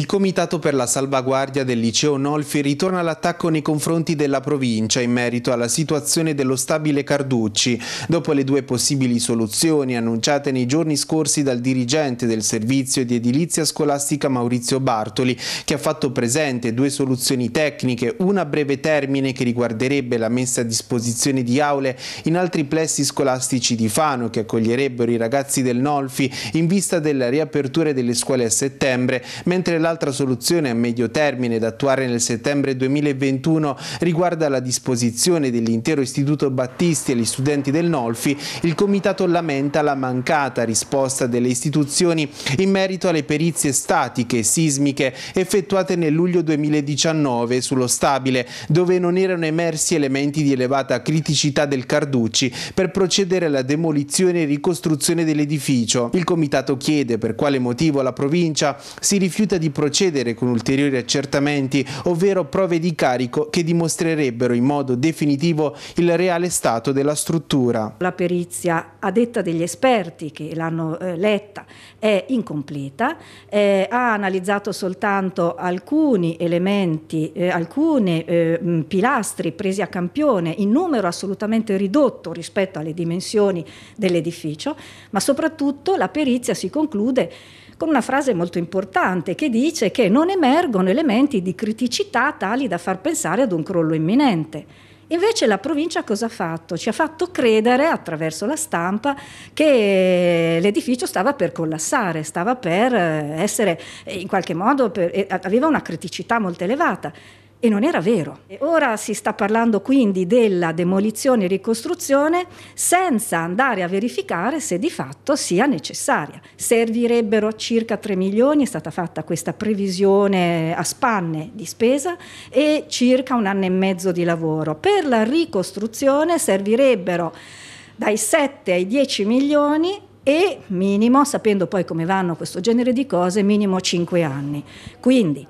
Il Comitato per la salvaguardia del liceo Nolfi ritorna all'attacco nei confronti della provincia in merito alla situazione dello stabile Carducci, dopo le due possibili soluzioni annunciate nei giorni scorsi dal dirigente del servizio di edilizia scolastica Maurizio Bartoli, che ha fatto presente due soluzioni tecniche, una a breve termine che riguarderebbe la messa a disposizione di aule in altri plessi scolastici di Fano che accoglierebbero i ragazzi del Nolfi in vista della riapertura delle scuole a settembre, mentre la L'altra soluzione a medio termine da attuare nel settembre 2021 riguarda la disposizione dell'intero Istituto Battisti e gli studenti del Nolfi. Il Comitato lamenta la mancata risposta delle istituzioni in merito alle perizie statiche e sismiche effettuate nel luglio 2019 sullo stabile, dove non erano emersi elementi di elevata criticità del Carducci per procedere alla demolizione e ricostruzione dell'edificio. Il Comitato chiede per quale motivo la provincia si rifiuta di procedere con ulteriori accertamenti, ovvero prove di carico che dimostrerebbero in modo definitivo il reale stato della struttura. La perizia, a detta degli esperti che l'hanno eh, letta, è incompleta, eh, ha analizzato soltanto alcuni elementi, eh, alcuni eh, pilastri presi a campione in numero assolutamente ridotto rispetto alle dimensioni dell'edificio, ma soprattutto la perizia si conclude con una frase molto importante che dice che non emergono elementi di criticità tali da far pensare ad un crollo imminente. Invece la provincia cosa ha fatto? Ci ha fatto credere attraverso la stampa che eh, l'edificio stava per collassare, stava per eh, essere eh, in qualche modo, per, aveva una criticità molto elevata e non era vero. E ora si sta parlando quindi della demolizione e ricostruzione senza andare a verificare se di fatto sia necessaria. Servirebbero circa 3 milioni, è stata fatta questa previsione a spanne di spesa e circa un anno e mezzo di lavoro. Per la ricostruzione servirebbero dai 7 ai 10 milioni e minimo, sapendo poi come vanno questo genere di cose, minimo 5 anni. Quindi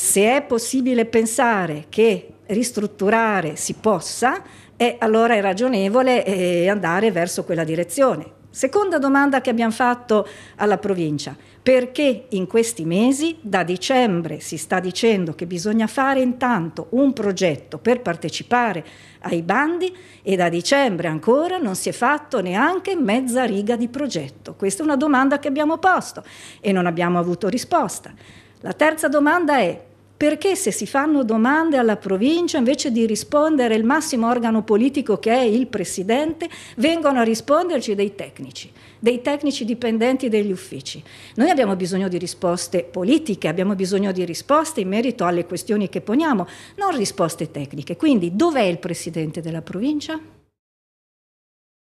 se è possibile pensare che ristrutturare si possa, eh, allora è ragionevole eh, andare verso quella direzione. Seconda domanda che abbiamo fatto alla provincia, perché in questi mesi, da dicembre, si sta dicendo che bisogna fare intanto un progetto per partecipare ai bandi e da dicembre ancora non si è fatto neanche mezza riga di progetto? Questa è una domanda che abbiamo posto e non abbiamo avuto risposta. La terza domanda è perché se si fanno domande alla provincia, invece di rispondere il massimo organo politico che è il presidente, vengono a risponderci dei tecnici, dei tecnici dipendenti degli uffici. Noi abbiamo bisogno di risposte politiche, abbiamo bisogno di risposte in merito alle questioni che poniamo, non risposte tecniche. Quindi dov'è il presidente della provincia?